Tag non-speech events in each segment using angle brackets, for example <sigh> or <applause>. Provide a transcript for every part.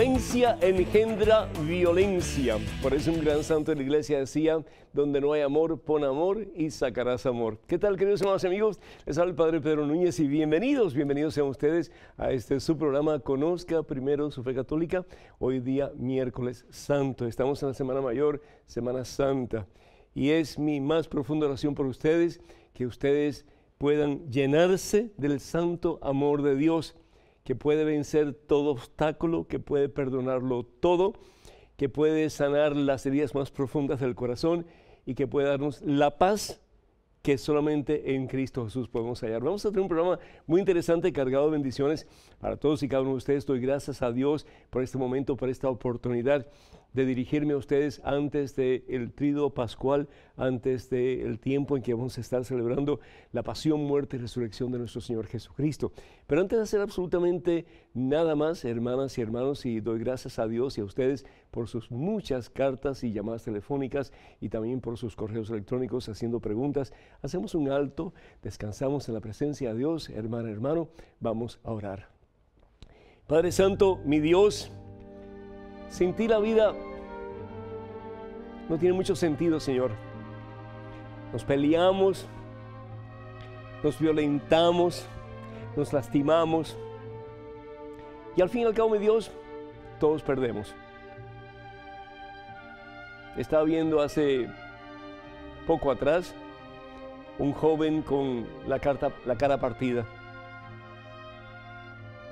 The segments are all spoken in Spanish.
Violencia engendra violencia. Por eso un gran santo de la iglesia decía, donde no hay amor, pon amor y sacarás amor. ¿Qué tal, queridos hermanos amigos? Les habla el Padre Pedro Núñez y bienvenidos, bienvenidos sean ustedes a este su programa Conozca Primero su Fe Católica. Hoy día, miércoles santo. Estamos en la Semana Mayor, Semana Santa. Y es mi más profunda oración por ustedes, que ustedes puedan llenarse del santo amor de Dios que puede vencer todo obstáculo, que puede perdonarlo todo, que puede sanar las heridas más profundas del corazón y que puede darnos la paz que solamente en Cristo Jesús podemos hallar. Vamos a tener un programa muy interesante cargado de bendiciones para todos y cada uno de ustedes. Doy gracias a Dios por este momento, por esta oportunidad de dirigirme a ustedes antes del el trido pascual, antes del tiempo en que vamos a estar celebrando la pasión, muerte y resurrección de nuestro Señor Jesucristo. Pero antes de hacer absolutamente nada más, hermanas y hermanos, y doy gracias a Dios y a ustedes por sus muchas cartas y llamadas telefónicas y también por sus correos electrónicos haciendo preguntas, hacemos un alto, descansamos en la presencia de Dios, hermana, hermano, vamos a orar. Padre Santo, mi Dios, sin la vida no tiene mucho sentido, Señor. Nos peleamos, nos violentamos, nos lastimamos. Y al fin y al cabo, mi Dios, todos perdemos. Estaba viendo hace poco atrás un joven con la, carta, la cara partida.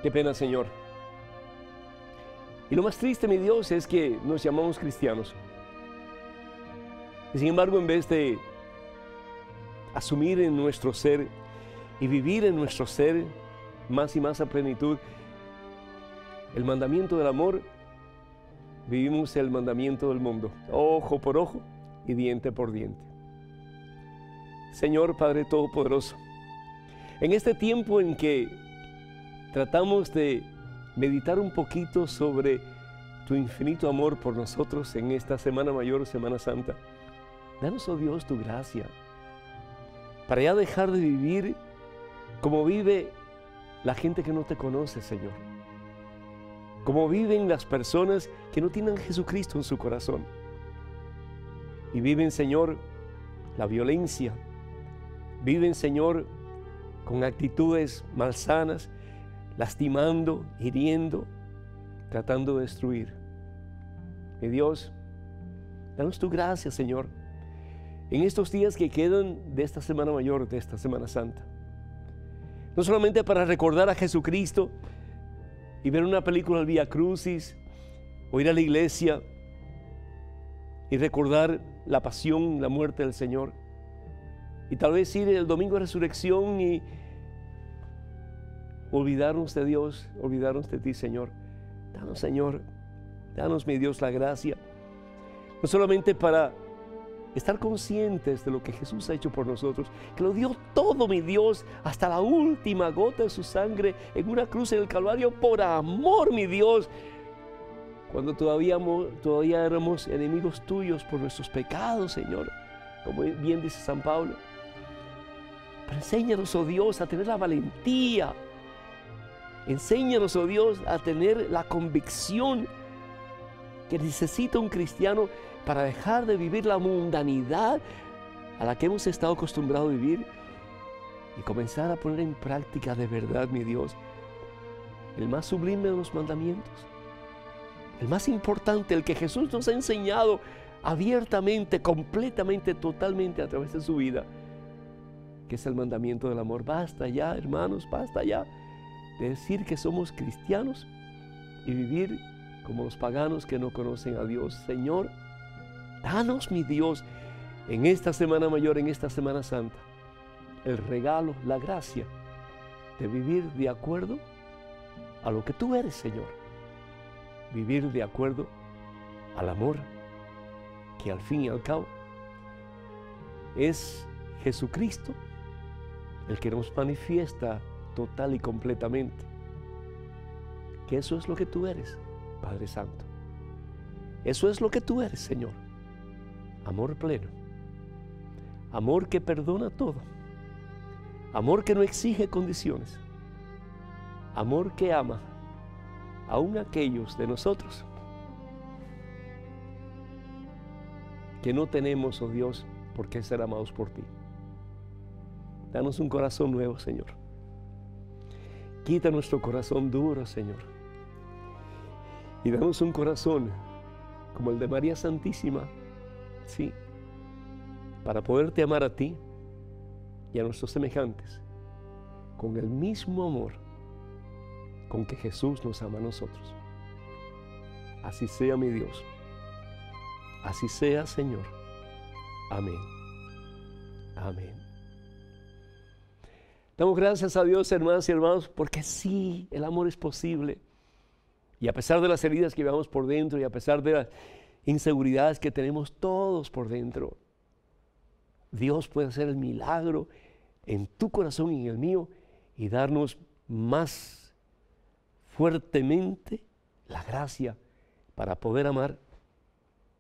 Qué pena, Señor. Y lo más triste, mi Dios, es que nos llamamos cristianos. Y sin embargo, en vez de asumir en nuestro ser y vivir en nuestro ser más y más a plenitud el mandamiento del amor, vivimos el mandamiento del mundo, ojo por ojo y diente por diente. Señor Padre Todopoderoso, en este tiempo en que tratamos de meditar un poquito sobre tu infinito amor por nosotros en esta Semana Mayor, Semana Santa. Danos, oh Dios, tu gracia para ya dejar de vivir como vive la gente que no te conoce, Señor. Como viven las personas que no tienen Jesucristo en su corazón. Y viven, Señor, la violencia. Viven, Señor, con actitudes malsanas lastimando, hiriendo, tratando de destruir. Y Dios, danos tu gracia, Señor, en estos días que quedan de esta Semana Mayor, de esta Semana Santa. No solamente para recordar a Jesucristo y ver una película al Vía Crucis, o ir a la iglesia y recordar la pasión, la muerte del Señor. Y tal vez ir el domingo de resurrección y olvidarnos de Dios, olvidarnos de ti, Señor. Danos, Señor, danos, mi Dios, la gracia. No solamente para estar conscientes de lo que Jesús ha hecho por nosotros, que lo dio todo, mi Dios, hasta la última gota de su sangre en una cruz en el Calvario, por amor, mi Dios. Cuando todavía, todavía éramos enemigos tuyos por nuestros pecados, Señor, como bien dice San Pablo. Pero enséñanos, oh Dios, a tener la valentía, Enséñanos, oh Dios, a tener la convicción que necesita un cristiano para dejar de vivir la mundanidad a la que hemos estado acostumbrados a vivir y comenzar a poner en práctica de verdad, mi Dios, el más sublime de los mandamientos, el más importante, el que Jesús nos ha enseñado abiertamente, completamente, totalmente a través de su vida, que es el mandamiento del amor. Basta ya, hermanos, basta ya decir que somos cristianos y vivir como los paganos que no conocen a Dios. Señor, danos mi Dios en esta Semana Mayor, en esta Semana Santa, el regalo, la gracia de vivir de acuerdo a lo que tú eres, Señor. Vivir de acuerdo al amor, que al fin y al cabo es Jesucristo el que nos manifiesta total y completamente. Que eso es lo que tú eres, Padre Santo. Eso es lo que tú eres, Señor. Amor pleno. Amor que perdona todo. Amor que no exige condiciones. Amor que ama aún aquellos de nosotros que no tenemos, oh Dios, por qué ser amados por ti. Danos un corazón nuevo, Señor. Quita nuestro corazón duro, Señor. Y damos un corazón como el de María Santísima, sí, para poderte amar a ti y a nuestros semejantes con el mismo amor con que Jesús nos ama a nosotros. Así sea mi Dios. Así sea, Señor. Amén. Amén. Damos gracias a Dios, hermanas y hermanos, porque sí, el amor es posible. Y a pesar de las heridas que llevamos por dentro y a pesar de las inseguridades que tenemos todos por dentro, Dios puede hacer el milagro en tu corazón y en el mío y darnos más fuertemente la gracia para poder amar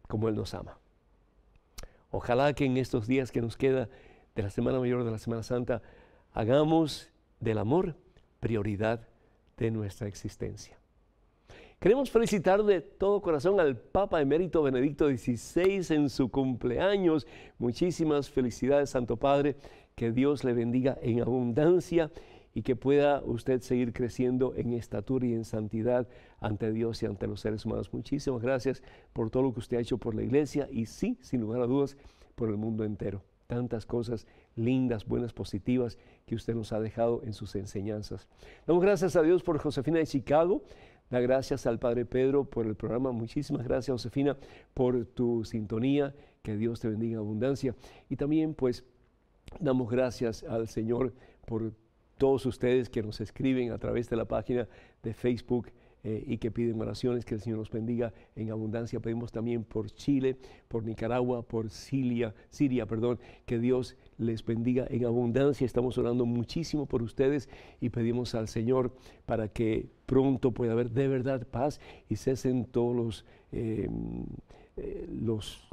como Él nos ama. Ojalá que en estos días que nos queda de la Semana Mayor de la Semana Santa, Hagamos del amor prioridad de nuestra existencia. Queremos felicitar de todo corazón al Papa Emérito Benedicto XVI en su cumpleaños. Muchísimas felicidades, Santo Padre. Que Dios le bendiga en abundancia y que pueda usted seguir creciendo en estatura y en santidad ante Dios y ante los seres humanos. Muchísimas gracias por todo lo que usted ha hecho por la iglesia y sí, sin lugar a dudas, por el mundo entero tantas cosas lindas, buenas, positivas que usted nos ha dejado en sus enseñanzas. Damos gracias a Dios por Josefina de Chicago. Da gracias al Padre Pedro por el programa. Muchísimas gracias, Josefina, por tu sintonía. Que Dios te bendiga en abundancia. Y también, pues, damos gracias al Señor por todos ustedes que nos escriben a través de la página de Facebook eh, y que piden oraciones, que el Señor los bendiga en abundancia. Pedimos también por Chile, por Nicaragua, por Siria, Siria, perdón, que Dios les bendiga en abundancia. Estamos orando muchísimo por ustedes y pedimos al Señor para que pronto pueda haber de verdad paz y cesen todos los, eh, eh, los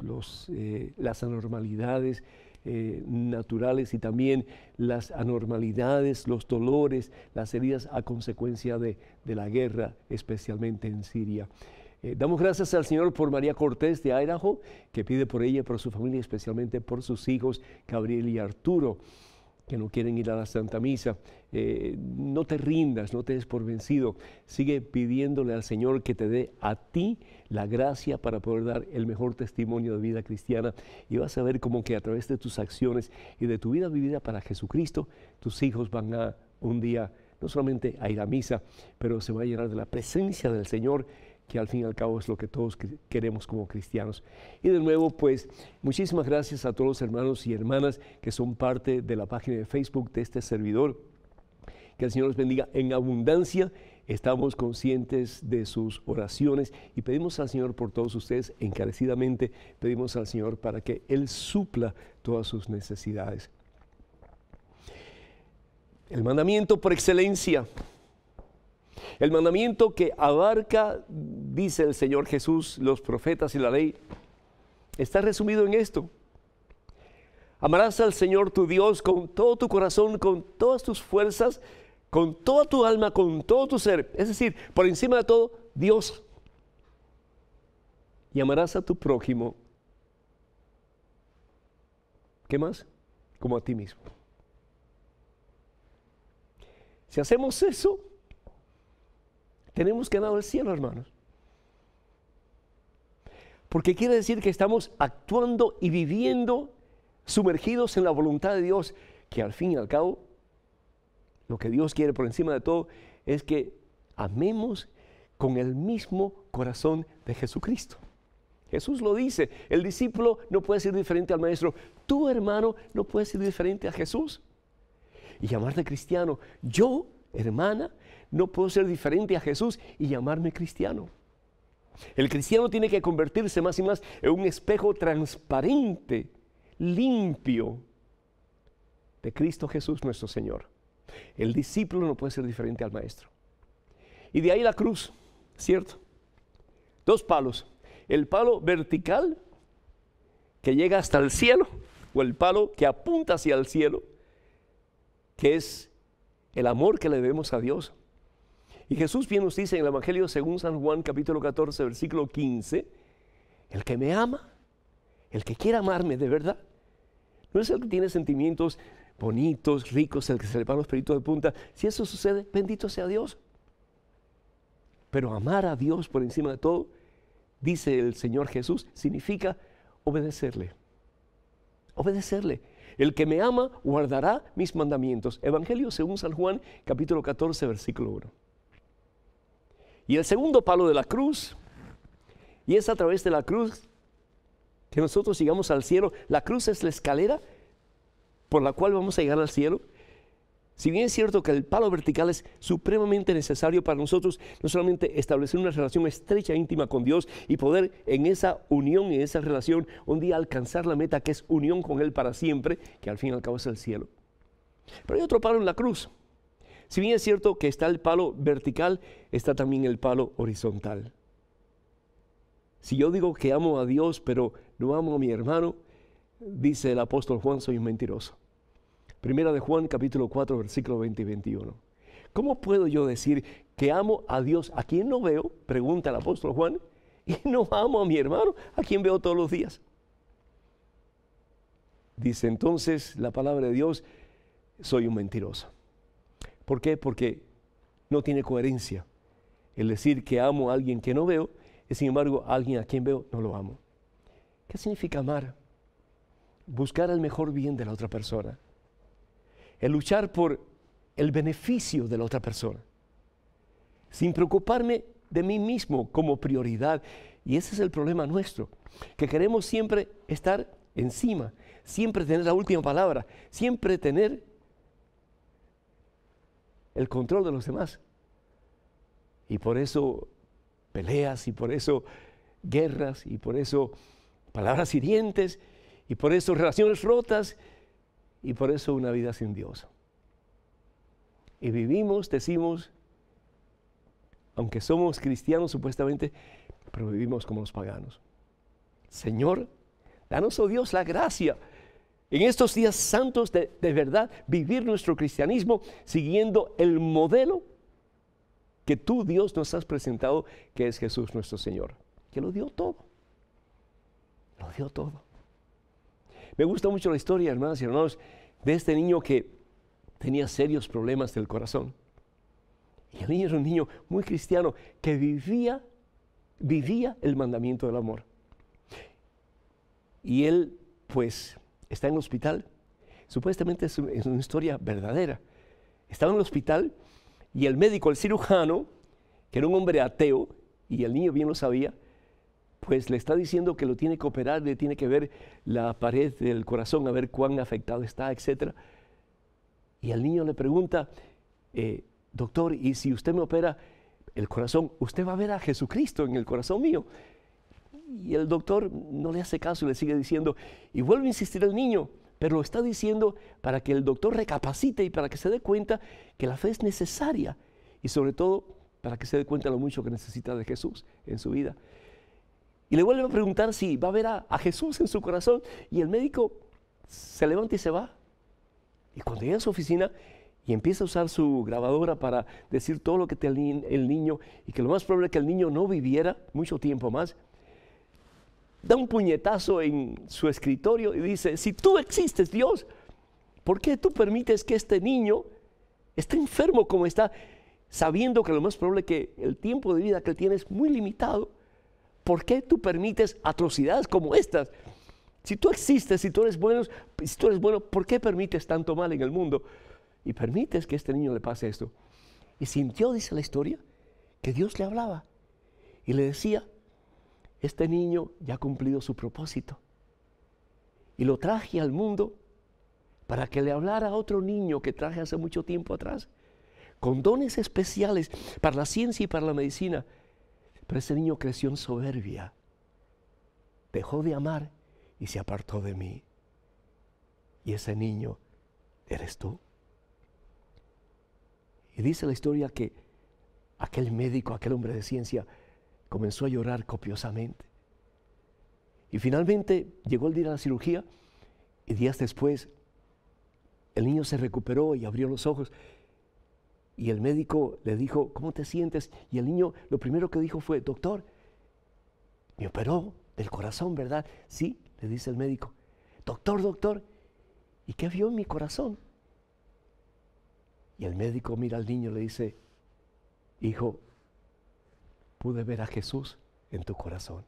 las anormalidades. Eh, naturales y también las anormalidades, los dolores, las heridas a consecuencia de, la guerra, especialmente en Siria. Eh, damos gracias al Señor por María Cortés de Idaho, que pide por ella, por su familia, especialmente por sus hijos Gabriel y Arturo que no quieren ir a la Santa Misa. Eh, no te rindas, no te des por vencido. Sigue pidiéndole al Señor que te dé a ti la gracia para poder dar el mejor testimonio de vida cristiana. Y vas a ver como que a través de tus acciones y de tu vida vivida para Jesucristo, tus hijos van a un día no solamente a ir a misa, pero se va a llenar de la presencia del Señor que al fin y al cabo es lo que todos queremos como cristianos. Y de nuevo, pues muchísimas gracias a todos los hermanos y hermanas que son parte de la página de Facebook de este servidor. Que el Señor los bendiga en abundancia. Estamos conscientes de sus oraciones y pedimos al Señor por todos ustedes, encarecidamente pedimos al Señor para que Él supla todas sus necesidades. El mandamiento por excelencia el mandamiento que abarca, dice el Señor Jesús, los profetas y la ley, está resumido en esto. Amarás al Señor tu Dios con todo tu corazón, con todas tus fuerzas, con toda tu alma, con todo tu ser. Es decir, por encima de todo, Dios. Y amarás a tu prójimo. ¿Qué más? Como a ti mismo. Si hacemos eso, tenemos que amar al cielo, hermanos. Porque quiere decir que estamos actuando y viviendo sumergidos en la voluntad de Dios, que al fin y al cabo, lo que Dios quiere por encima de todo es que amemos con el mismo corazón de Jesucristo. Jesús lo dice, el discípulo no puede ser diferente al maestro, tu hermano no puede ser diferente a Jesús. Y llamarte cristiano, yo, hermana, no puedo ser diferente a Jesús y llamarme cristiano. El cristiano tiene que convertirse más y más en un espejo transparente, limpio, de Cristo Jesús nuestro Señor. El discípulo no puede ser diferente al maestro. Y de ahí la cruz, ¿cierto? Dos palos. El palo vertical, que llega hasta el cielo, o el palo que apunta hacia el cielo, que es el amor que le debemos a Dios, y Jesús bien nos dice en el Evangelio según San Juan capítulo 14, versículo 15, el que me ama, el que quiere amarme de verdad, no es el que tiene sentimientos bonitos, ricos, el que se le pone los pelitos de punta. Si eso sucede, bendito sea Dios. Pero amar a Dios por encima de todo, dice el Señor Jesús, significa obedecerle. Obedecerle. El que me ama guardará mis mandamientos. Evangelio según San Juan, capítulo 14, versículo 1 y el segundo palo de la cruz. Y es a través de la cruz que nosotros llegamos al cielo. La cruz es la escalera por la cual vamos a llegar al cielo. Si bien es cierto que el palo vertical es supremamente necesario para nosotros, no solamente establecer una relación estrecha, e íntima con Dios y poder en esa unión, en esa relación, un día alcanzar la meta que es unión con Él para siempre, que al fin y al cabo es el cielo. Pero hay otro palo en la cruz, si bien es cierto que está el palo vertical, está también el palo horizontal. Si yo digo que amo a Dios, pero no amo a mi hermano, dice el apóstol Juan, soy un mentiroso. Primera de Juan, capítulo 4, versículo 20 y 21. ¿Cómo puedo yo decir que amo a Dios a quien no veo? Pregunta el apóstol Juan. <laughs> Y no amo a mi hermano a quien veo todos los días. Dice entonces la palabra de Dios, soy un mentiroso. ¿Por qué? Porque no tiene coherencia. El decir que amo a alguien que no veo, y sin embargo, a alguien a quien veo no lo amo. ¿Qué significa amar? Buscar el mejor bien de la otra persona. El luchar por el beneficio de la otra persona. Sin preocuparme de mí mismo como prioridad. Y ese es el problema nuestro, que queremos siempre estar encima, siempre tener la última palabra, siempre tener el control de los demás. Y por eso peleas y por eso guerras y por eso palabras hirientes y por eso relaciones rotas y por eso una vida sin Dios. Y vivimos, decimos, aunque somos cristianos supuestamente, pero vivimos como los paganos. Señor, danos, oh Dios, la gracia en estos días santos de, verdad vivir nuestro cristianismo siguiendo el modelo que tú Dios nos has presentado, que es Jesús nuestro Señor, que lo dio todo, lo dio todo. Me gusta mucho la historia, hermanas y hermanos, de este niño que tenía serios problemas del corazón. Y el niño era un niño muy cristiano que vivía, vivía el mandamiento del amor. Y él, pues, está en el hospital. Supuestamente es, una historia verdadera. Estaba en el hospital y el médico, el cirujano, que era un hombre ateo, y el niño bien lo sabía, pues le está diciendo que lo tiene que operar, le tiene que ver la pared del corazón, a ver cuán afectado está, etc. Y el niño le pregunta, eh, doctor, ¿y si usted me opera el corazón, usted va a ver a Jesucristo en el corazón mío? Y el doctor no le hace caso y le sigue diciendo, y vuelve a insistir el niño, pero lo está diciendo para que el doctor recapacite y para que se dé cuenta que la fe es necesaria y sobre todo para que se dé cuenta lo mucho que necesita de Jesús en su vida. Y le vuelve a preguntar si va a ver a, Jesús en su corazón y el médico se levanta y se va. Y cuando llega a su oficina, y empieza a usar su grabadora para decir todo lo que tiene el niño y que lo más probable es que el niño no viviera mucho tiempo más, da un puñetazo en su escritorio y dice, si tú existes, Dios, ¿por qué tú permites que este niño esté enfermo como está, sabiendo que lo más probable es que el tiempo de vida que él tiene es muy limitado? ¿Por qué tú permites atrocidades como estas? Si tú existes, si tú eres bueno, si tú eres bueno, ¿por qué permites tanto mal en el mundo? Y permites que a este niño le pase esto. Y sintió, dice la historia, que Dios le hablaba y le decía, este niño ya ha cumplido su propósito. Y lo traje al mundo para que le hablara a otro niño que traje hace mucho tiempo atrás, con dones especiales para la ciencia y para la medicina. Pero ese niño creció en soberbia, dejó de amar y se apartó de mí. Y ese niño eres tú. Y dice la historia que aquel médico, aquel hombre de ciencia, comenzó a llorar copiosamente. Y finalmente llegó el día de la cirugía y días después el niño se recuperó y abrió los ojos. Y el médico le dijo, ¿cómo te sientes? Y el niño lo primero que dijo fue, doctor, me operó del corazón, ¿verdad? Sí, le dice el médico, doctor, doctor, ¿y qué vio en mi corazón? Y el médico mira al niño y le dice, hijo, pude ver a Jesús en tu corazón.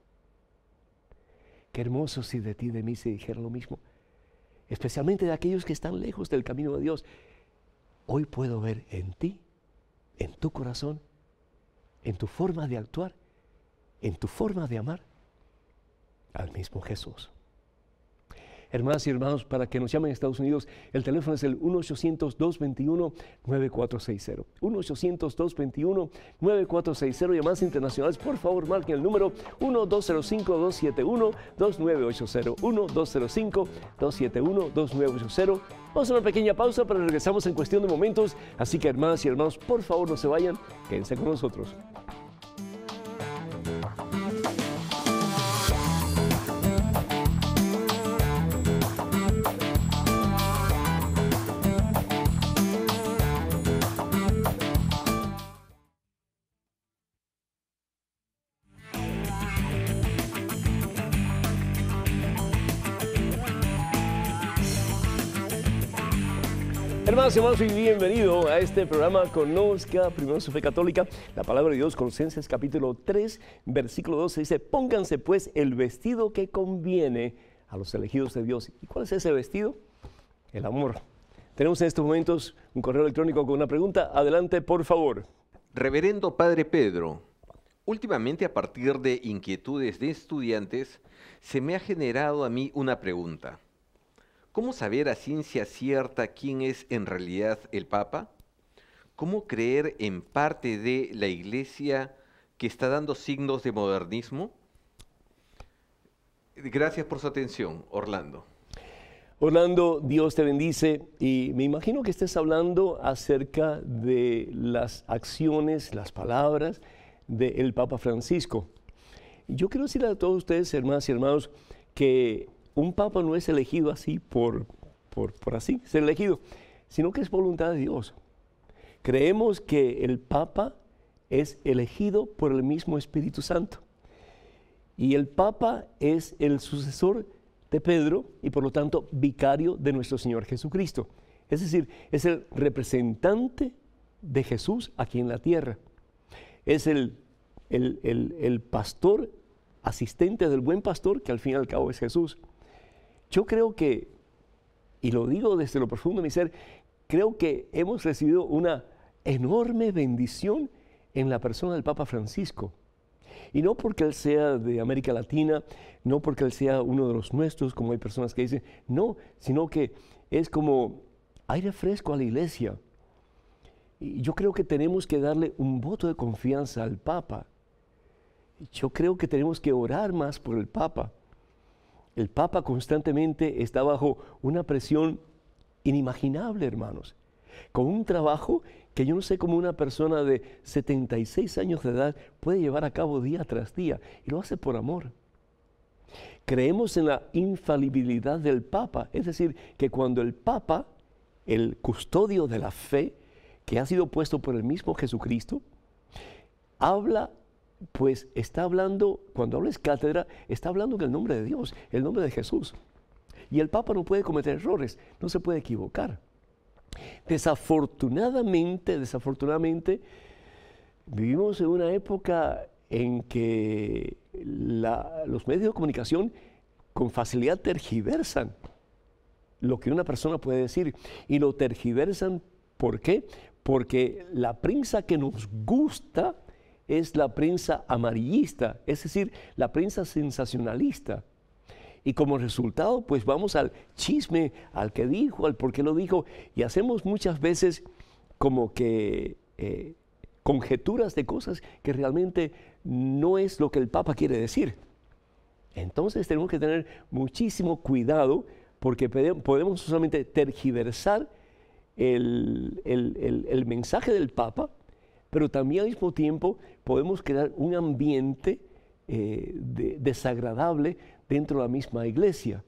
Qué hermoso si de ti, de mí se dijera lo mismo, especialmente de aquellos que están lejos del camino de Dios. Hoy puedo ver en ti, en tu corazón, en tu forma de actuar, en tu forma de amar al mismo Jesús. Hermanas y hermanos, para que nos llamen a Estados Unidos, el teléfono es el 1-800-221-9460. 1-800-221-9460. Llamadas internacionales, por favor, marquen el número 1-205-271-2980. 1-205-271-2980. Vamos a una pequeña pausa, para regresamos en cuestión de momentos. Así que, hermanas y hermanos, por favor, no se vayan, quédense con nosotros. y bienvenido a este programa Conozca primero su fe católica. La palabra de Dios, Colosenses capítulo 3, versículo 12 dice, pónganse pues el vestido que conviene a los elegidos de Dios. ¿Y cuál es ese vestido? El amor. Tenemos en estos momentos un correo electrónico con una pregunta. Adelante, por favor. Reverendo Padre Pedro, últimamente a partir de inquietudes de estudiantes, se me ha generado a mí una pregunta. ¿Cómo saber a ciencia cierta quién es en realidad el Papa? ¿Cómo creer en parte de la Iglesia que está dando signos de modernismo? Gracias por su atención, Orlando. Orlando, Dios te bendice y me imagino que estés hablando acerca de las acciones, las palabras del Papa Francisco. Yo quiero decirle a todos ustedes, hermanas y hermanos, que un papa no es elegido así por, por, así, ser elegido, sino que es voluntad de Dios. Creemos que el papa es elegido por el mismo Espíritu Santo. Y el papa es el sucesor de Pedro y por lo tanto vicario de nuestro Señor Jesucristo. Es decir, es el representante de Jesús aquí en la tierra. Es el, el, el, pastor, asistente del buen pastor, que al fin y al cabo es Jesús. Yo creo que, y lo digo desde lo profundo de mi ser, creo que hemos recibido una enorme bendición en la persona del Papa Francisco. Y no porque él sea de América Latina, no porque él sea uno de los nuestros, como hay personas que dicen, no, sino que es como aire fresco a la iglesia. Y yo creo que tenemos que darle un voto de confianza al Papa. Yo creo que tenemos que orar más por el Papa. El Papa constantemente está bajo una presión inimaginable, hermanos, con un trabajo que yo no sé cómo una persona de 76 años de edad puede llevar a cabo día tras día, y lo hace por amor. Creemos en la infalibilidad del Papa, es decir, que cuando el Papa, el custodio de la fe, que ha sido puesto por el mismo Jesucristo, habla pues está hablando, cuando hables cátedra, está hablando en el nombre de Dios, el nombre de Jesús. Y el Papa no puede cometer errores, no se puede equivocar. Desafortunadamente, desafortunadamente, vivimos en una época en que los medios de comunicación con facilidad tergiversan lo que una persona puede decir y lo tergiversan, ¿por qué? Porque la prensa que nos gusta, es la prensa amarillista, es decir, la prensa sensacionalista. Y como resultado, pues vamos al chisme, al que dijo, al por qué lo dijo, y hacemos muchas veces como que eh, conjeturas de cosas que realmente no es lo que el Papa quiere decir. Entonces tenemos que tener muchísimo cuidado porque podemos solamente tergiversar el mensaje del Papa pero también al mismo tiempo podemos crear un ambiente eh, desagradable dentro de la misma iglesia.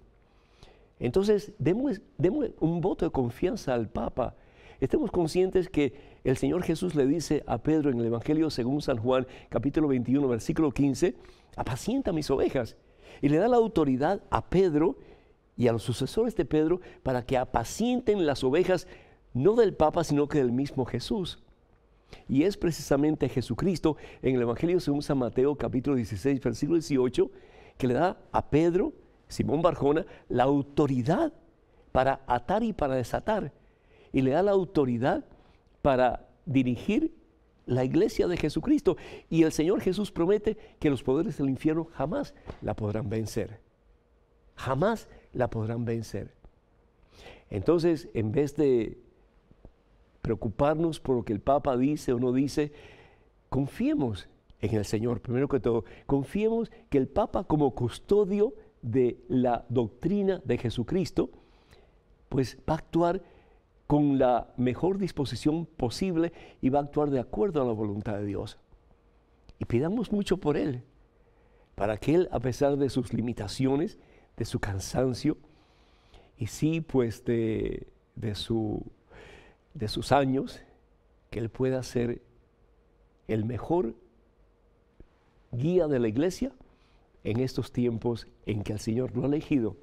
Entonces, demos, demos un voto de confianza al Papa. Estemos conscientes que el Señor Jesús le dice a Pedro en el Evangelio según San Juan, capítulo 21, versículo 15, apacienta mis ovejas. Y le da la autoridad a Pedro y a los sucesores de Pedro para que apacienten las ovejas no del Papa, sino que del mismo Jesús. Y es precisamente Jesucristo en el Evangelio según San Mateo capítulo 16, versículo 18, que le da a Pedro, Simón Barjona, la autoridad para atar y para desatar. Y le da la autoridad para dirigir la iglesia de Jesucristo. Y el Señor Jesús promete que los poderes del infierno jamás la podrán vencer. Jamás la podrán vencer. Entonces, en vez de preocuparnos por lo que el Papa dice o no dice, confiemos en el Señor, primero que todo, confiemos que el Papa como custodio de la doctrina de Jesucristo, pues va a actuar con la mejor disposición posible y va a actuar de acuerdo a la voluntad de Dios. Y pidamos mucho por Él, para que Él, a pesar de sus limitaciones, de su cansancio, y sí, pues de, de su de sus años, que Él pueda ser el mejor guía de la iglesia en estos tiempos en que el Señor lo ha elegido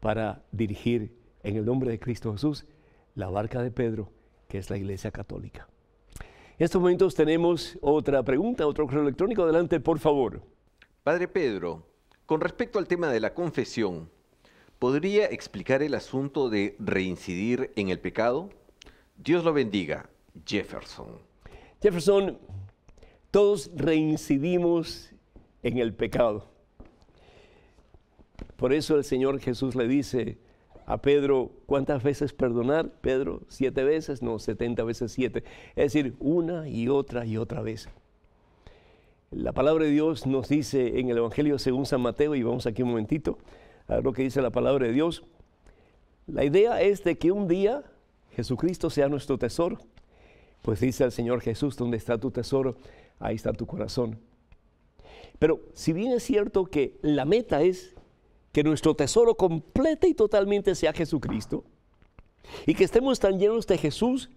para dirigir en el nombre de Cristo Jesús la barca de Pedro, que es la iglesia católica. En estos momentos tenemos otra pregunta, otro correo electrónico. Adelante, por favor. Padre Pedro, con respecto al tema de la confesión, ¿podría explicar el asunto de reincidir en el pecado? Dios lo bendiga, Jefferson. Jefferson, todos reincidimos en el pecado. Por eso el Señor Jesús le dice a Pedro, ¿cuántas veces perdonar? Pedro, siete veces, no, setenta veces siete. Es decir, una y otra y otra vez. La palabra de Dios nos dice en el Evangelio según San Mateo, y vamos aquí un momentito a ver lo que dice la palabra de Dios. La idea es de que un día Jesucristo sea nuestro tesoro. Pues dice el Señor Jesús, donde está tu tesoro, ahí está tu corazón. Pero si bien es cierto que la meta es que nuestro tesoro completa y totalmente sea Jesucristo, y que estemos tan llenos de Jesús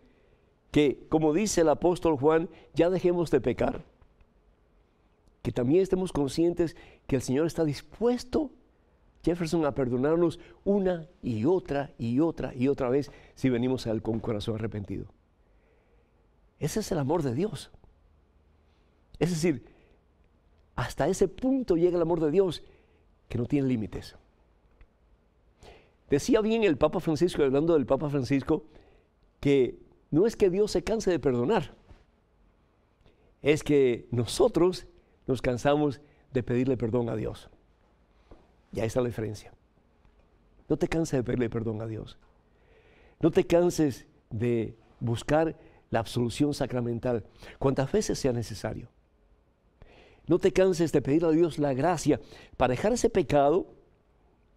que, como dice el apóstol Juan, ya dejemos de pecar. Que también estemos conscientes que el Señor está dispuesto Jefferson a perdonarnos una y otra y otra y otra vez si venimos a con corazón arrepentido. Ese es el amor de Dios. Es decir, hasta ese punto llega el amor de Dios que no tiene límites. Decía bien el Papa Francisco, hablando del Papa Francisco, que no es que Dios se canse de perdonar, es que nosotros nos cansamos de pedirle perdón a Dios ya está la diferencia. No te canses de pedirle perdón a Dios. No te canses de buscar la absolución sacramental cuantas veces sea necesario. No te canses de pedir a Dios la gracia para dejar ese pecado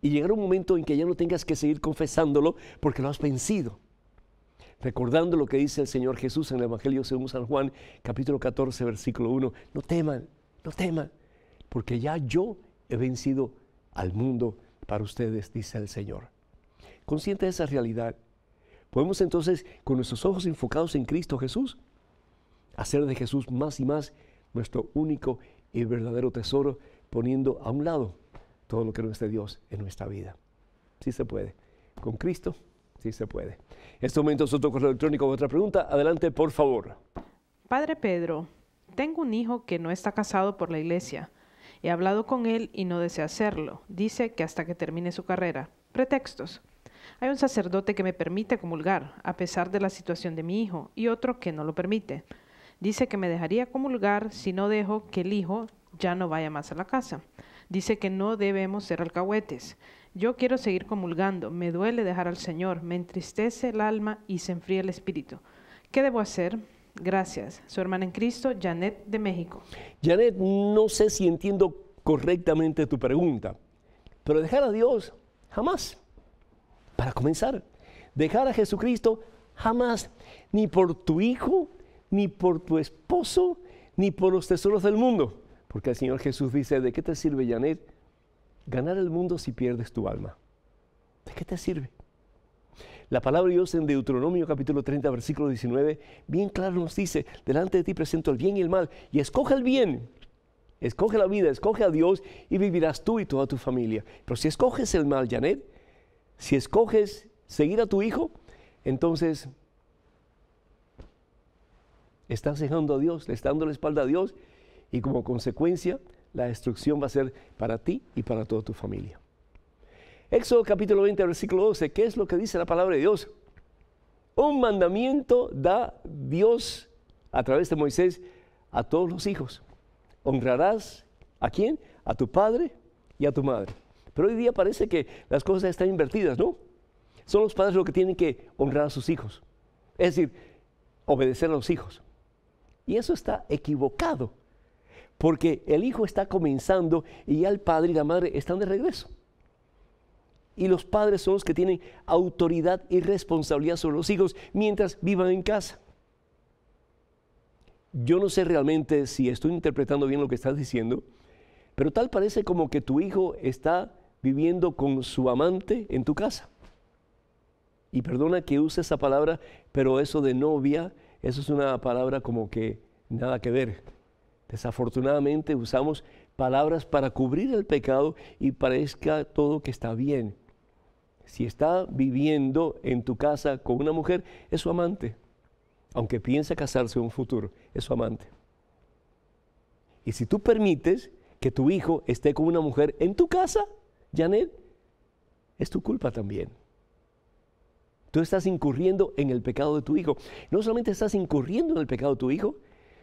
y llegar a un momento en que ya no tengas que seguir confesándolo porque lo has vencido. Recordando lo que dice el Señor Jesús en el Evangelio según San Juan, capítulo 14, versículo 1, no teman, no teman, porque ya yo he vencido al mundo para ustedes, dice el Señor. Consciente de esa realidad, podemos entonces, con nuestros ojos enfocados en Cristo Jesús, hacer de Jesús más y más nuestro único y verdadero tesoro, poniendo a un lado todo lo que no es de Dios en nuestra vida. Sí se puede. Con Cristo, sí se puede. En este momento es otro correo electrónico con otra pregunta. Adelante, por favor. Padre Pedro, tengo un hijo que no está casado por la iglesia. He hablado con él y no desea hacerlo. Dice que hasta que termine su carrera. Pretextos. Hay un sacerdote que me permite comulgar, a pesar de la situación de mi hijo, y otro que no lo permite. Dice que me dejaría comulgar si no dejo que el hijo ya no vaya más a la casa. Dice que no debemos ser alcahuetes. Yo quiero seguir comulgando, me duele dejar al Señor, me entristece el alma y se enfría el espíritu. ¿Qué debo hacer? Gracias. Su hermana en Cristo, Janet de México. Janet, no sé si entiendo correctamente tu pregunta, pero dejar a Dios jamás. Para comenzar, dejar a Jesucristo jamás, ni por tu hijo, ni por tu esposo, ni por los tesoros del mundo. Porque el Señor Jesús dice, ¿de qué te sirve, Janet, ganar el mundo si pierdes tu alma? ¿De qué te sirve? La palabra de Dios en Deuteronomio capítulo 30, versículo 19, bien claro nos dice, delante de ti presento el bien y el mal, y escoge el bien, escoge la vida, escoge a Dios y vivirás tú y toda tu familia. Pero si escoges el mal, Janet, si escoges seguir a tu hijo, entonces estás dejando a Dios, le estás dando la espalda a Dios y como consecuencia la destrucción va a ser para ti y para toda tu familia. Éxodo capítulo 20, versículo 12, ¿qué es lo que dice la palabra de Dios? Un mandamiento da Dios a través de Moisés a todos los hijos. Honrarás a quién? A tu padre y a tu madre. Pero hoy día parece que las cosas están invertidas, ¿no? Son los padres los que tienen que honrar a sus hijos. Es decir, obedecer a los hijos. Y eso está equivocado. Porque el hijo está comenzando y ya el padre y la madre están de regreso y los padres son los que tienen autoridad y responsabilidad sobre los hijos mientras vivan en casa. Yo no sé realmente si estoy interpretando bien lo que estás diciendo, pero tal parece como que tu hijo está viviendo con su amante en tu casa. Y perdona que use esa palabra, pero eso de novia, eso es una palabra como que nada que ver. Desafortunadamente usamos palabras para cubrir el pecado y parezca todo que está bien si está viviendo en tu casa con una mujer, es su amante. Aunque piensa casarse en un futuro, es su amante. Y si tú permites que tu hijo esté con una mujer en tu casa, Janet, es tu culpa también. Tú estás incurriendo en el pecado de tu hijo. No solamente estás incurriendo en el pecado de tu hijo,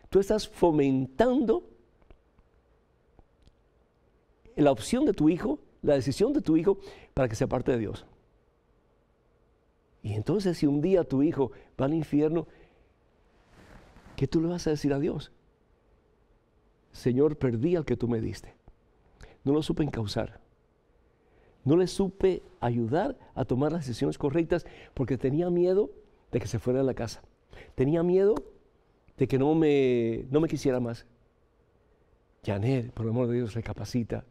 tú estás fomentando la opción de tu hijo, la decisión de tu hijo para que se aparte de Dios. Y entonces si un día tu hijo va al infierno, ¿qué tú le vas a decir a Dios? Señor, perdí al que tú me diste. No lo supe encauzar. No le supe ayudar a tomar las decisiones correctas porque tenía miedo de que se fuera de la casa. Tenía miedo de que no me, no me quisiera más. Janet, por el amor de Dios, recapacita.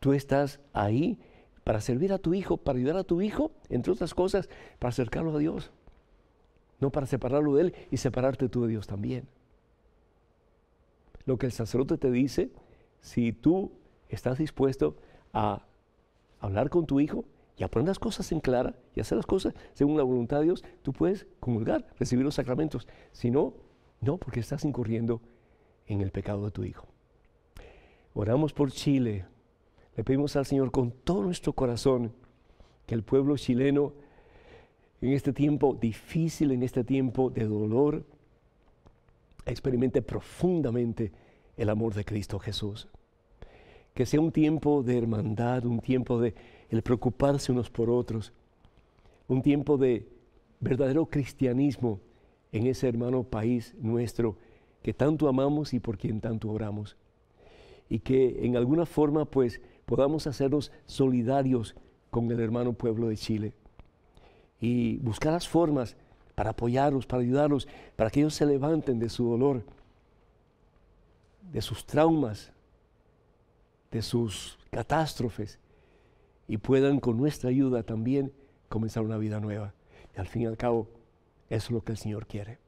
Tú estás ahí para servir a tu hijo, para ayudar a tu hijo, entre otras cosas, para acercarlo a Dios. No para separarlo de Él y separarte tú de Dios también. Lo que el sacerdote te dice, si tú estás dispuesto a hablar con tu hijo y a poner las cosas en clara y hacer las cosas según la voluntad de Dios, tú puedes comulgar, recibir los sacramentos. Si no, no, porque estás incurriendo en el pecado de tu hijo. Oramos por Chile, le pedimos al Señor con todo nuestro corazón que el pueblo chileno en este tiempo difícil, en este tiempo de dolor, experimente profundamente el amor de Cristo Jesús. Que sea un tiempo de hermandad, un tiempo de el preocuparse unos por otros, un tiempo de verdadero cristianismo en ese hermano país nuestro que tanto amamos y por quien tanto oramos. Y que en alguna forma pues podamos hacernos solidarios con el hermano pueblo de Chile y buscar las formas para apoyarlos, para ayudarlos, para que ellos se levanten de su dolor, de sus traumas, de sus catástrofes y puedan con nuestra ayuda también comenzar una vida nueva. Y al fin y al cabo, eso es lo que el Señor quiere.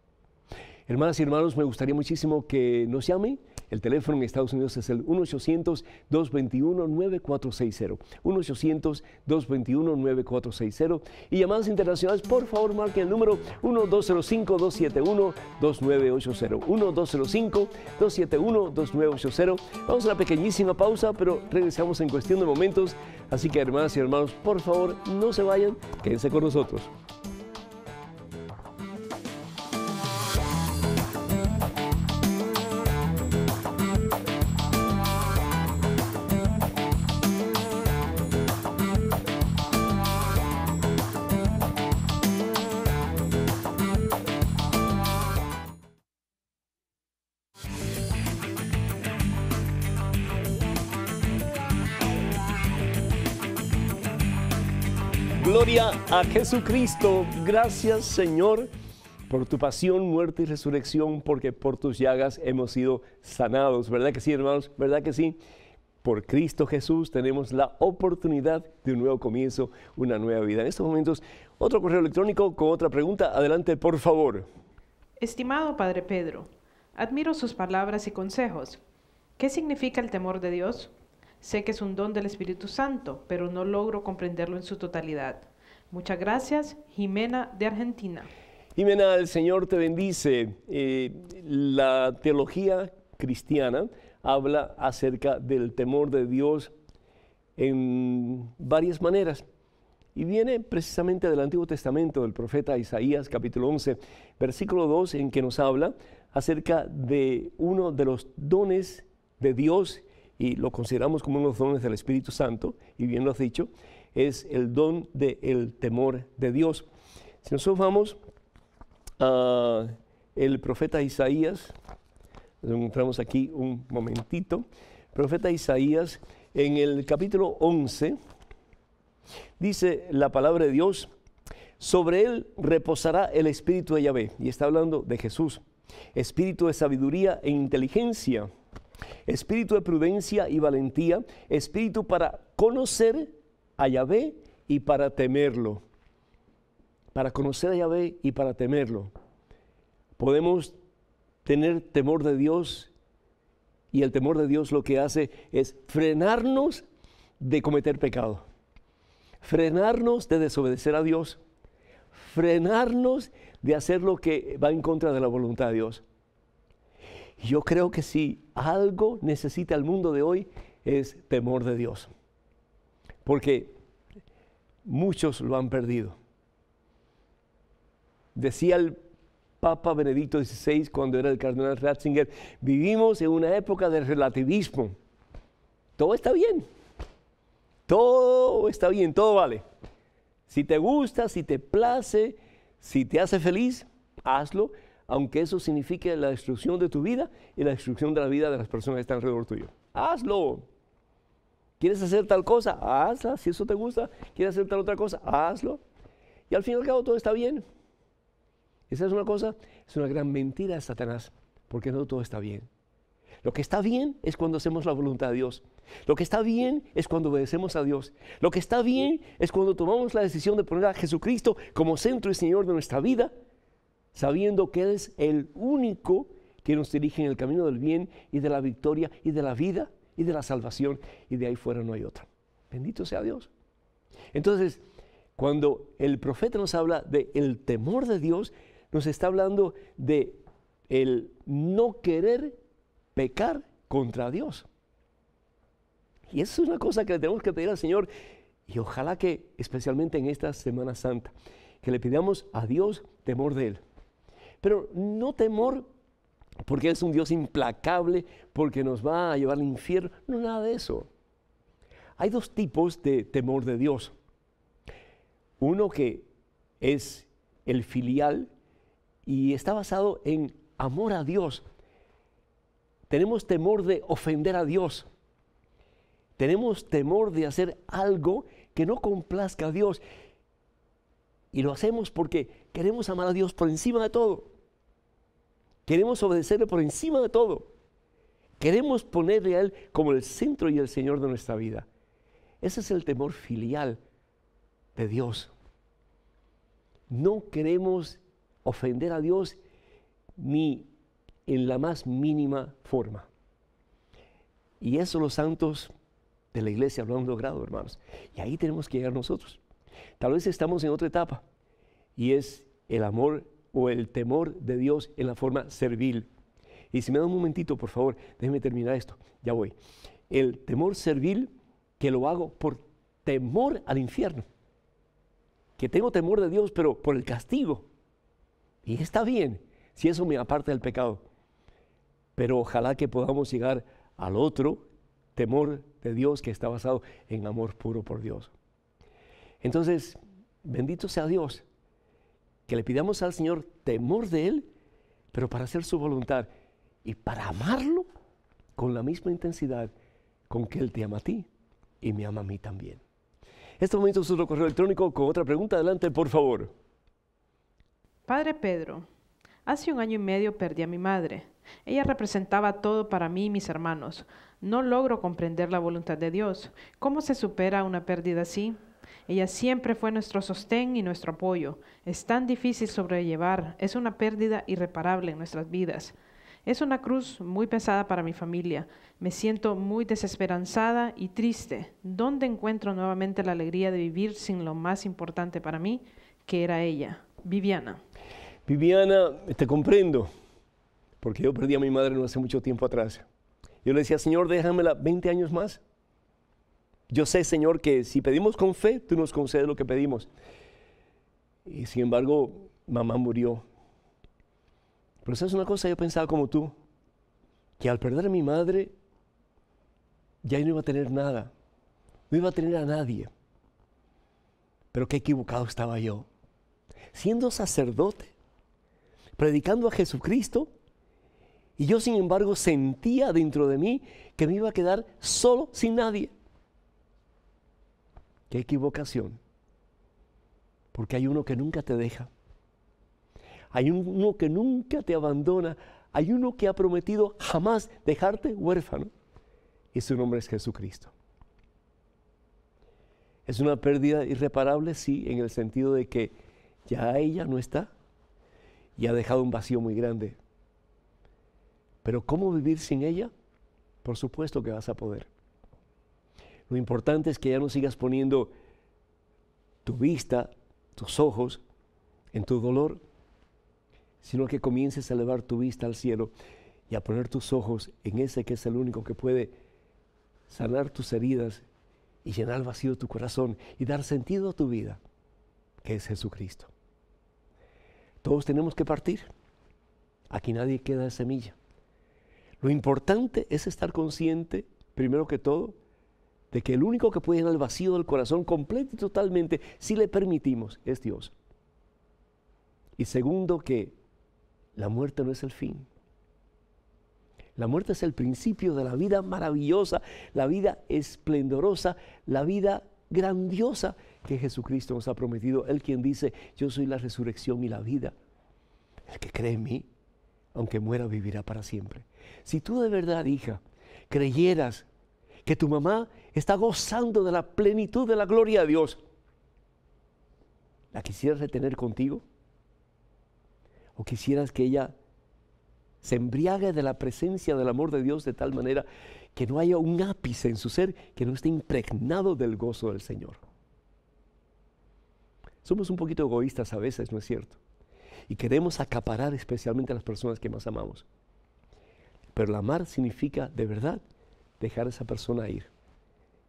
Hermanas y hermanos, me gustaría muchísimo que nos llamen el teléfono en Estados Unidos es el 1-800-221-9460. 1-800-221-9460. Y llamadas internacionales, por favor, marquen el número 1-205-271-2980. 1-205-271-2980. Vamos a una pequeñísima pausa, pero regresamos en cuestión de momentos. Así que, hermanas y hermanos, por favor, no se vayan, quédense con nosotros. Jesucristo. Gracias Señor por tu pasión, muerte y resurrección, porque por tus llagas hemos sido sanados. ¿Verdad que sí, hermanos? ¿Verdad que sí? Por Cristo Jesús tenemos la oportunidad de un nuevo comienzo, una nueva vida. En estos momentos, otro correo electrónico con otra pregunta. Adelante, por favor. Estimado Padre Pedro, admiro sus palabras y consejos. ¿Qué significa el temor de Dios? Sé que es un don del Espíritu Santo, pero no logro comprenderlo en su totalidad. Muchas gracias, Jimena de Argentina. Jimena, el Señor te bendice. Eh, la teología cristiana habla acerca del temor de Dios en varias maneras. Y viene precisamente del Antiguo Testamento, del profeta Isaías capítulo 11, versículo 2, en que nos habla acerca de uno de los dones de Dios, y lo consideramos como uno de los dones del Espíritu Santo, y bien lo has dicho, es el don del el temor de Dios. Si nosotros vamos al el profeta Isaías, nos encontramos aquí un momentito, profeta Isaías en el capítulo 11, dice la palabra de Dios, sobre él reposará el espíritu de Yahvé, y está hablando de Jesús, espíritu de sabiduría e inteligencia, espíritu de prudencia y valentía, espíritu para conocer a Yahvé y para temerlo. Para conocer a Yahvé y para temerlo. Podemos tener temor de Dios y el temor de Dios lo que hace es frenarnos de cometer pecado, frenarnos de desobedecer a Dios, frenarnos de hacer lo que va en contra de la voluntad de Dios. Yo creo que si algo necesita el mundo de hoy es temor de Dios porque muchos lo han perdido. Decía el Papa Benedicto XVI cuando era el cardenal Ratzinger, vivimos en una época de relativismo. Todo está bien, todo está bien, todo vale. Si te gusta, si te place, si te hace feliz, hazlo, aunque eso signifique la destrucción de tu vida y la destrucción de la vida de las personas que están alrededor tuyo. Hazlo. ¿Quieres hacer tal cosa? Hazla. Si eso te gusta, ¿quieres hacer tal otra cosa? Hazlo. Y al fin y al cabo todo está bien. Esa es una cosa, es una gran mentira de Satanás, porque no todo está bien. Lo que está bien es cuando hacemos la voluntad de Dios. Lo que está bien es cuando obedecemos a Dios. Lo que está bien es cuando tomamos la decisión de poner a Jesucristo como centro y Señor de nuestra vida, sabiendo que Él es el único que nos dirige en el camino del bien y de la victoria y de la vida y de la salvación y de ahí fuera no hay otra. Bendito sea Dios. Entonces, cuando el profeta nos habla del el temor de Dios, nos está hablando de el no querer pecar contra Dios. Y eso es una cosa que le tenemos que pedir al Señor y ojalá que especialmente en esta Semana Santa, que le pidamos a Dios temor de Él. Pero no temor porque es un Dios implacable, porque nos va a llevar al infierno, no nada de eso. Hay dos tipos de temor de Dios. Uno que es el filial y está basado en amor a Dios. Tenemos temor de ofender a Dios. Tenemos temor de hacer algo que no complazca a Dios. Y lo hacemos porque queremos amar a Dios por encima de todo. Queremos obedecerle por encima de todo. Queremos ponerle a Él como el centro y el Señor de nuestra vida. Ese es el temor filial de Dios. No queremos ofender a Dios ni en la más mínima forma. Y eso los santos de la iglesia lo han logrado, hermanos. Y ahí tenemos que llegar nosotros. Tal vez estamos en otra etapa y es el amor o el temor de Dios en la forma servil. Y si me da un momentito, por favor, déjeme terminar esto, ya voy. El temor servil que lo hago por temor al infierno, que tengo temor de Dios, pero por el castigo. Y está bien si eso me aparta del pecado, pero ojalá que podamos llegar al otro temor de Dios que está basado en amor puro por Dios. Entonces, bendito sea Dios que le pidamos al Señor temor de Él, pero para hacer su voluntad y para amarlo con la misma intensidad con que Él te ama a ti y me ama a mí también. En este momento otro correo electrónico con otra pregunta. Adelante, por favor. Padre Pedro, hace un año y medio perdí a mi madre. Ella representaba todo para mí y mis hermanos. No logro comprender la voluntad de Dios. ¿Cómo se supera una pérdida así? Ella siempre fue nuestro sostén y nuestro apoyo. Es tan difícil sobrellevar, es una pérdida irreparable en nuestras vidas. Es una cruz muy pesada para mi familia. Me siento muy desesperanzada y triste. ¿Dónde encuentro nuevamente la alegría de vivir sin lo más importante para mí, que era ella? Viviana. Viviana, te comprendo, porque yo perdí a mi madre no hace mucho tiempo atrás. Yo le decía, Señor, déjamela 20 años más. Yo sé, Señor, que si pedimos con fe, tú nos concedes lo que pedimos. Y sin embargo, mamá murió. Pero es una cosa, yo pensaba como tú, que al perder a mi madre, ya no iba a tener nada, no iba a tener a nadie. Pero qué equivocado estaba yo. Siendo sacerdote, predicando a Jesucristo, y yo sin embargo sentía dentro de mí que me iba a quedar solo sin nadie. Qué equivocación. Porque hay uno que nunca te deja. Hay uno que nunca te abandona. Hay uno que ha prometido jamás dejarte huérfano. Y su nombre es Jesucristo. Es una pérdida irreparable, sí, en el sentido de que ya ella no está y ha dejado un vacío muy grande. Pero ¿cómo vivir sin ella? Por supuesto que vas a poder. Lo importante es que ya no sigas poniendo tu vista, tus ojos en tu dolor, sino que comiences a elevar tu vista al cielo y a poner tus ojos en ese que es el único que puede sanar tus heridas y llenar vacío tu corazón y dar sentido a tu vida, que es Jesucristo. Todos tenemos que partir. Aquí nadie queda de semilla. Lo importante es estar consciente, primero que todo, de que el único que puede llenar el vacío del corazón completo y totalmente, si le permitimos, es Dios. Y segundo, que la muerte no es el fin. La muerte es el principio de la vida maravillosa, la vida esplendorosa, la vida grandiosa que Jesucristo nos ha prometido. Él quien dice, yo soy la resurrección y la vida. El que cree en mí, aunque muera, vivirá para siempre. Si tú de verdad, hija, creyeras que tu mamá está gozando de la plenitud de la gloria de Dios, ¿la quisieras retener contigo? ¿O quisieras que ella se embriague de la presencia del amor de Dios de tal manera que no haya un ápice en su ser que no esté impregnado del gozo del Señor? Somos un poquito egoístas a veces, ¿no es cierto? Y queremos acaparar especialmente a las personas que más amamos. Pero el amar significa de verdad dejar a esa persona ir.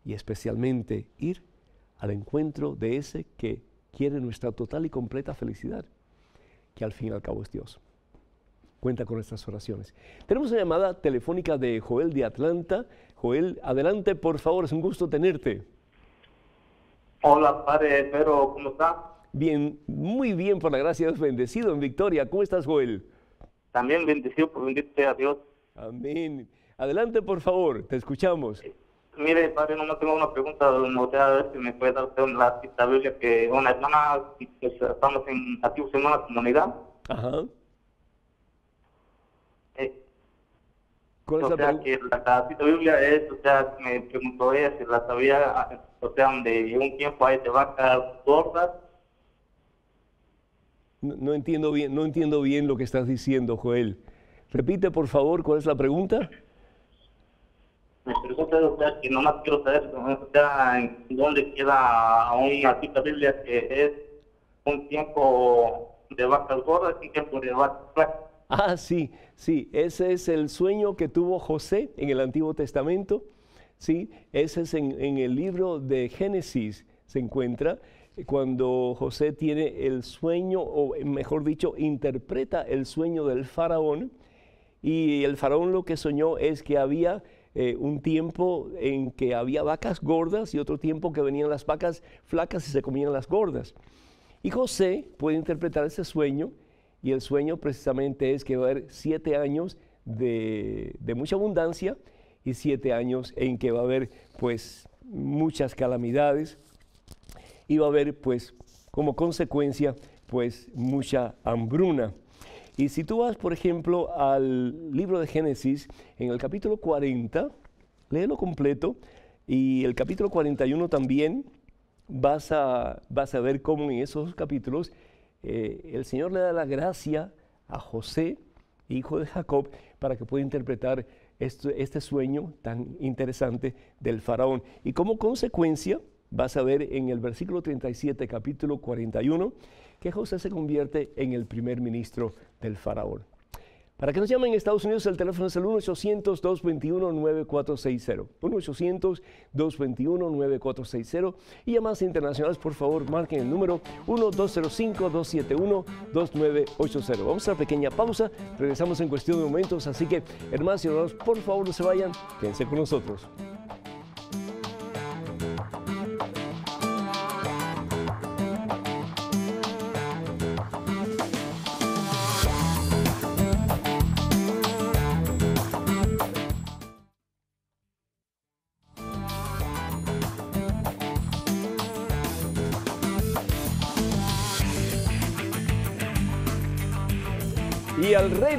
Y especialmente ir al encuentro de ese que quiere nuestra total y completa felicidad, que al fin y al cabo es Dios. Cuenta con nuestras oraciones. Tenemos una llamada telefónica de Joel de Atlanta. Joel, adelante, por favor, es un gusto tenerte. Hola, padre, pero ¿cómo está? Bien, muy bien, por la gracia de Dios, bendecido en victoria. ¿Cómo estás, Joel? También bendecido por bendito a Dios. Amén. Adelante, por favor, te escuchamos. Mire, padre, no tengo una pregunta, o sea, a ver si me puede dar usted la cita Biblia, que una semana pues, estamos en, activos en una comunidad. Ajá. Eh, ¿Cuál o es sea, la que la, cita Biblia es, o sea, me preguntó ella si la sabía, o sea, donde un tiempo hay de vacas gordas. no entiendo bien, no entiendo bien lo que estás diciendo, Joel. Repite, por favor, cuál es la pregunta me pregunta es, o sea, que nomás quiero saber, en dónde queda una cita Biblia que es un tiempo de vacas gordas y tiempo de vacas Ah, sí, sí, ese es el sueño que tuvo José en el Antiguo Testamento, sí, ese es en, en el libro de Génesis, se encuentra cuando José tiene el sueño, o mejor dicho, interpreta el sueño del faraón, y el faraón lo que soñó es que había eh, un tiempo en que había vacas gordas y otro tiempo que venían las vacas flacas y se comían las gordas. Y José puede interpretar ese sueño y el sueño precisamente es que va a haber siete años de, de mucha abundancia y siete años en que va a haber pues muchas calamidades y va a haber pues como consecuencia pues mucha hambruna. Y si tú vas, por ejemplo, al libro de Génesis, en el capítulo 40, léelo completo, y el capítulo 41 también, vas a, vas a ver cómo en esos capítulos eh, el Señor le da la gracia a José, hijo de Jacob, para que pueda interpretar este, este sueño tan interesante del faraón. Y como consecuencia, vas a ver en el versículo 37, capítulo 41, que José se convierte en el primer ministro del faraón. Para que nos llamen en Estados Unidos, el teléfono es el 1-800-221-9460. 1-800-221-9460. Y llamadas internacionales, por favor, marquen el número 1-205-271-2980. Vamos a una pequeña pausa. Regresamos en cuestión de momentos. Así que, hermanos y hermanos, por favor, no se vayan. Quédense con nosotros.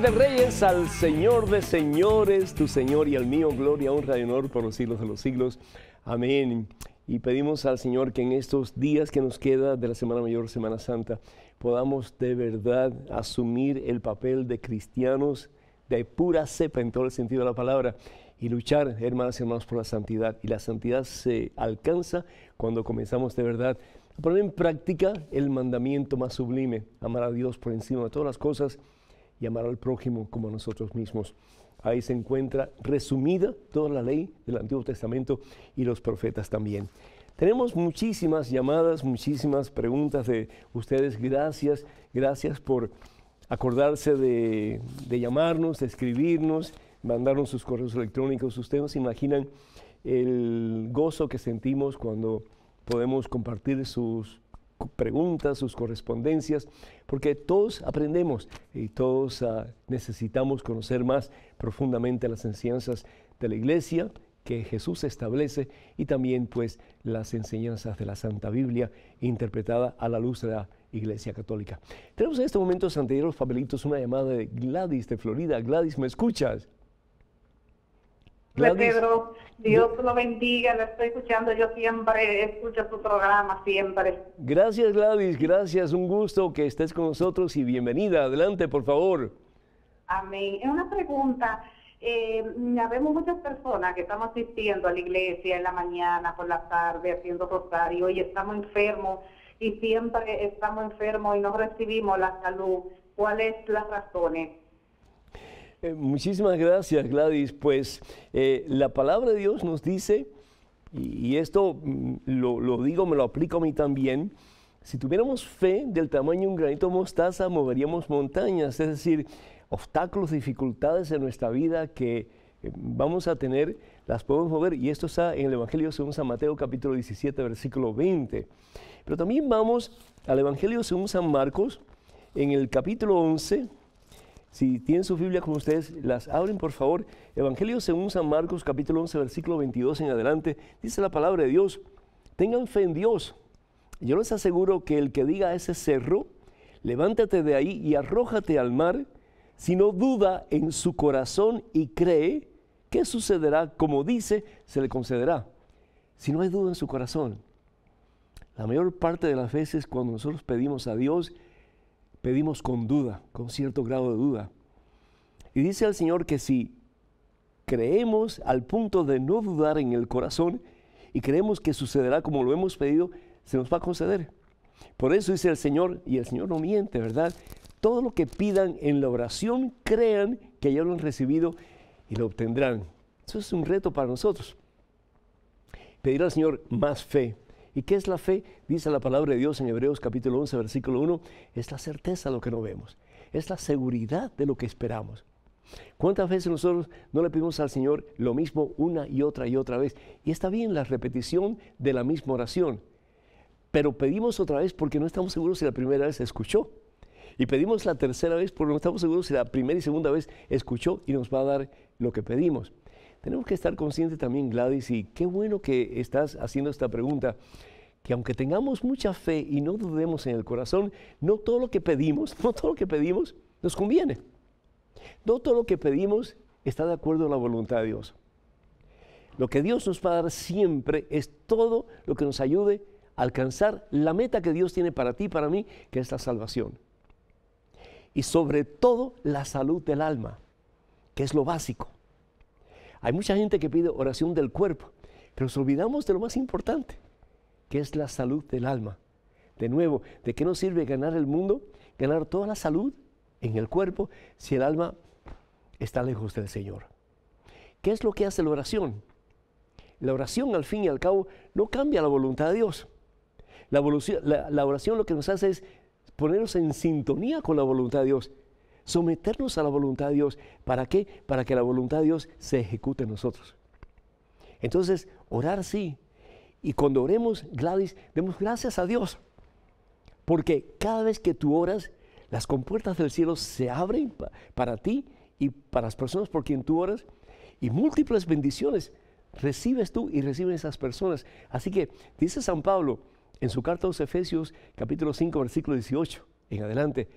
de Reyes, al Señor de Señores, tu Señor y al mío, gloria, honra y honor por los siglos de los siglos. Amén. Y pedimos al Señor que en estos días que nos queda de la Semana Mayor, Semana Santa, podamos de verdad asumir el papel de cristianos de pura cepa en todo el sentido de la palabra y luchar, hermanas y hermanos, por la santidad. Y la santidad se alcanza cuando comenzamos de verdad a poner en práctica el mandamiento más sublime, amar a Dios por encima de todas las cosas llamar al prójimo como a nosotros mismos. Ahí se encuentra resumida toda la ley del Antiguo Testamento y los profetas también. Tenemos muchísimas llamadas, muchísimas preguntas de ustedes. Gracias, gracias por acordarse de, llamarnos, de escribirnos, mandarnos sus correos electrónicos. Ustedes nos imaginan el gozo que sentimos cuando podemos compartir sus preguntas, sus correspondencias, porque todos aprendemos y todos ah, necesitamos conocer más profundamente las enseñanzas de la iglesia que Jesús establece y también pues las enseñanzas de la Santa Biblia interpretada a la luz de la Iglesia Católica. Tenemos en este momento, Santiago Fabelitos, una llamada de Gladys de Florida. Gladys, ¿me escuchas? Pedro, Dios lo bendiga, la estoy escuchando, yo siempre escucho tu programa, siempre. Gracias Gladys, gracias, un gusto que estés con nosotros y bienvenida, adelante por favor. Amén. Es una pregunta, eh, vemos muchas personas que estamos asistiendo a la iglesia en la mañana, por la tarde, haciendo rosario y estamos enfermos y siempre estamos enfermos y no recibimos la salud. ¿Cuáles las razones? Eh, muchísimas gracias, Gladys. Pues eh, la palabra de Dios nos dice, y, esto mm, lo, digo, me lo aplico a mí también, si tuviéramos fe del tamaño de un granito mostaza, moveríamos montañas, es decir, obstáculos, dificultades en nuestra vida que eh, vamos a tener, las podemos mover. Y esto está en el Evangelio según San Mateo capítulo 17, versículo 20. Pero también vamos al Evangelio según San Marcos, en el capítulo 11, si tienen su Biblia con ustedes, las abren por favor. Evangelio según San Marcos capítulo 11, versículo 22 en adelante, dice la palabra de Dios, tengan fe en Dios. Yo les aseguro que el que diga a ese cerro, levántate de ahí y arrójate al mar, si no duda en su corazón y cree, ¿qué sucederá? Como dice, se le concederá. Si no hay duda en su corazón, la mayor parte de las veces cuando nosotros pedimos a Dios, pedimos con duda, con cierto grado de duda. Y dice el Señor que si creemos al punto de no dudar en el corazón y creemos que sucederá como lo hemos pedido, se nos va a conceder. Por eso dice el Señor, y el Señor no miente, ¿verdad? Todo lo que pidan en la oración, crean que ya lo han recibido y lo obtendrán. Eso es un reto para nosotros. Pedir al Señor más fe, ¿Y qué es la fe? Dice la palabra de Dios en Hebreos capítulo 11, versículo 1, es la certeza de lo que no vemos, es la seguridad de lo que esperamos. ¿Cuántas veces nosotros no le pedimos al Señor lo mismo una y otra y otra vez? Y está bien la repetición de la misma oración, pero pedimos otra vez porque no estamos seguros si la primera vez escuchó. Y pedimos la tercera vez porque no estamos seguros si la primera y segunda vez escuchó y nos va a dar lo que pedimos tenemos que estar conscientes también, Gladys, y qué bueno que estás haciendo esta pregunta, que aunque tengamos mucha fe y no dudemos en el corazón, no todo lo que pedimos, <laughs> no todo lo que pedimos nos conviene. No todo lo que pedimos está de acuerdo a la voluntad de Dios. Lo que Dios nos va a dar siempre es todo lo que nos ayude a alcanzar la meta que Dios tiene para ti para mí, que es la salvación. Y sobre todo la salud del alma, que es lo básico. Hay mucha gente que pide oración del cuerpo, pero nos olvidamos de lo más importante, que es la salud del alma. De nuevo, ¿de qué nos sirve ganar el mundo, ganar toda la salud en el cuerpo si el alma está lejos del Señor? ¿Qué es lo que hace la oración? La oración al fin y al cabo no cambia la voluntad de Dios. La, la oración lo que nos hace es ponernos en sintonía con la voluntad de Dios someternos a la voluntad de Dios. ¿Para qué? Para que la voluntad de Dios se ejecute en nosotros. Entonces, orar sí. Y cuando oremos, Gladys, demos gracias a Dios. Porque cada vez que tú oras, las compuertas del cielo se abren para ti y para las personas por quien tú oras. Y múltiples bendiciones recibes tú y reciben esas personas. Así que dice San Pablo en su carta a los Efesios capítulo 5 versículo 18 en adelante,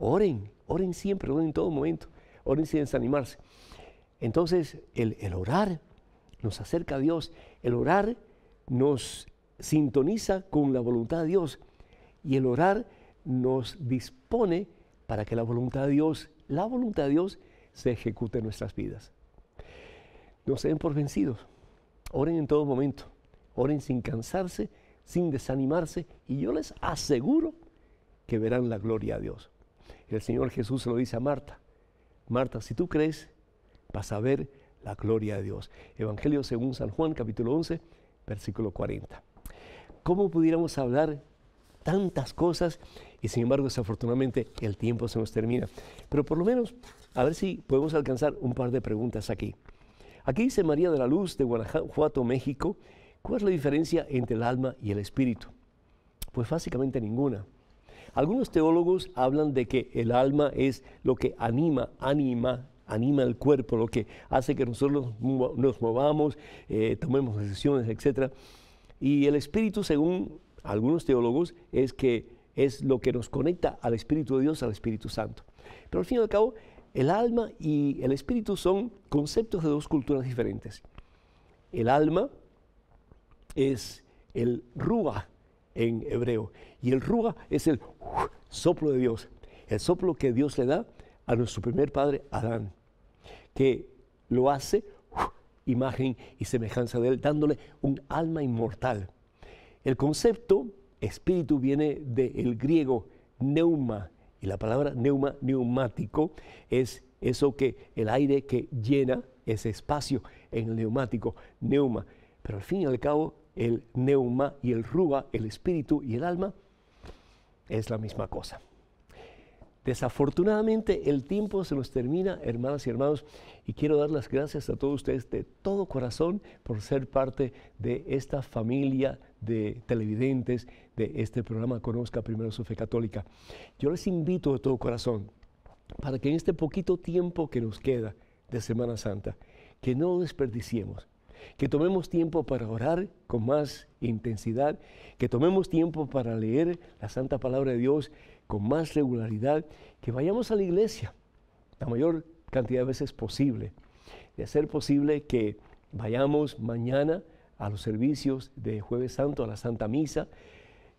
Oren, oren siempre, oren en todo momento, oren sin desanimarse. Entonces, el, orar nos acerca a Dios, el orar nos sintoniza con la voluntad de Dios y el orar nos dispone para que la voluntad de Dios, la voluntad de Dios se ejecute en nuestras vidas. No se den por vencidos, oren en todo momento, oren sin cansarse, sin desanimarse y yo les aseguro que verán la gloria de Dios el Señor Jesús se lo dice a Marta. Marta, si tú crees, vas a ver la gloria de Dios. Evangelio según San Juan, capítulo 11, versículo 40. ¿Cómo pudiéramos hablar tantas cosas y sin embargo desafortunadamente el tiempo se nos termina? Pero por lo menos a ver si podemos alcanzar un par de preguntas aquí. Aquí dice María de la Luz de Guanajuato, México, ¿cuál es la diferencia entre el alma y el espíritu? Pues básicamente ninguna. Algunos teólogos hablan de que el alma es lo que anima, anima, anima el cuerpo, lo que hace que nosotros nos movamos, eh, tomemos decisiones, etc. Y el espíritu, según algunos teólogos, es que es lo que nos conecta al Espíritu de Dios, al Espíritu Santo. Pero al fin y al cabo, el alma y el espíritu son conceptos de dos culturas diferentes. El alma es el rúa, en hebreo. Y el ruga es el soplo de Dios, el soplo que Dios le da a nuestro primer padre Adán, que lo hace imagen y semejanza de él, dándole un alma inmortal. El concepto espíritu viene del griego neuma, y la palabra neuma, neumático, es eso que el aire que llena ese espacio en el neumático, neuma. Pero al fin y al cabo el neuma y el rúa, el espíritu y el alma, es la misma cosa. Desafortunadamente el tiempo se nos termina, hermanas y hermanos, y quiero dar las gracias a todos ustedes de todo corazón por ser parte de esta familia de televidentes de este programa Conozca Primero Su Fe Católica. Yo les invito de todo corazón para que en este poquito tiempo que nos queda de Semana Santa, que no desperdiciemos, que tomemos tiempo para orar con más intensidad, que tomemos tiempo para leer la Santa Palabra de Dios con más regularidad, que vayamos a la iglesia la mayor cantidad de veces posible, de hacer posible que vayamos mañana a los servicios de jueves santo, a la Santa Misa,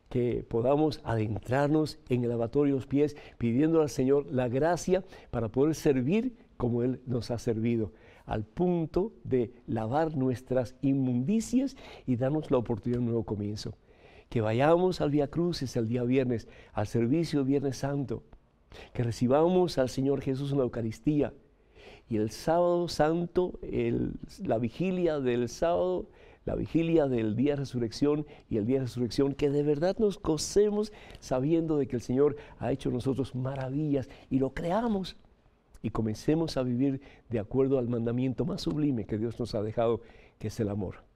que podamos adentrarnos en el lavatorio de los pies, pidiendo al Señor la gracia para poder servir como Él nos ha servido al punto de lavar nuestras inmundicias y darnos la oportunidad de un nuevo comienzo. Que vayamos al día Crucis el día viernes, al servicio Viernes Santo, que recibamos al Señor Jesús en la Eucaristía. Y el sábado santo, la vigilia del sábado, la vigilia del día de resurrección y el día de resurrección, que de verdad nos cosemos sabiendo de que el Señor ha hecho nosotros maravillas y lo creamos y comencemos a vivir de acuerdo al mandamiento más sublime que Dios nos ha dejado, que es el amor.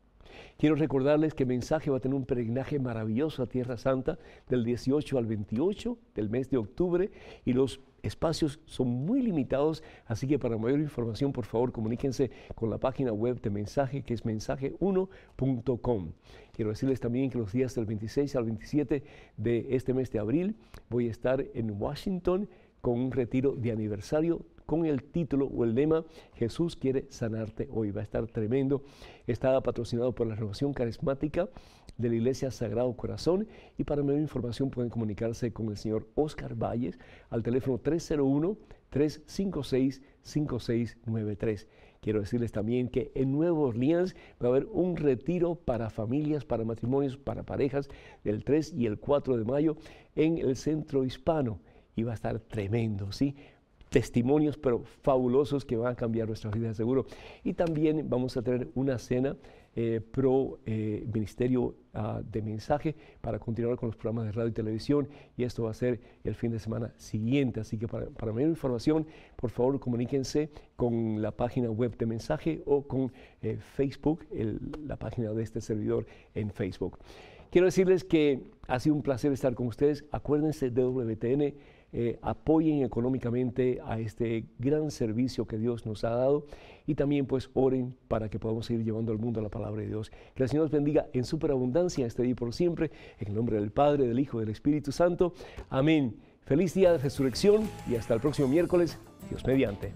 Quiero recordarles que mensaje va a tener un peregrinaje maravilloso a Tierra Santa del 18 al 28 del mes de octubre y los espacios son muy limitados, así que para mayor información por favor comuníquense con la página web de mensaje que es mensaje1.com. Quiero decirles también que los días del 26 al 27 de este mes de abril voy a estar en Washington con un retiro de aniversario con el título o el lema Jesús quiere sanarte hoy. Va a estar tremendo. Está patrocinado por la Renovación Carismática de la Iglesia Sagrado Corazón y para mayor información pueden comunicarse con el señor Oscar Valles al teléfono 301-356-5693. Quiero decirles también que en Nueva Orleans va a haber un retiro para familias, para matrimonios, para parejas del 3 y el 4 de mayo en el Centro Hispano y va a estar tremendo, ¿sí? testimonios, pero fabulosos que van a cambiar nuestras vidas, seguro. Y también vamos a tener una cena eh, pro eh, Ministerio ah, de Mensaje para continuar con los programas de radio y televisión. Y esto va a ser el fin de semana siguiente. Así que para, mayor información, por favor, comuníquense con la página web de mensaje o con eh, Facebook, la página de este servidor en Facebook. Quiero decirles que ha sido un placer estar con ustedes. Acuérdense de WTN eh, apoyen económicamente a este gran servicio que Dios nos ha dado y también pues oren para que podamos seguir llevando al mundo la palabra de Dios. Que el Señor nos bendiga en superabundancia este día por siempre, en el nombre del Padre, del Hijo y del Espíritu Santo. Amén. Feliz día de resurrección y hasta el próximo miércoles, Dios mediante.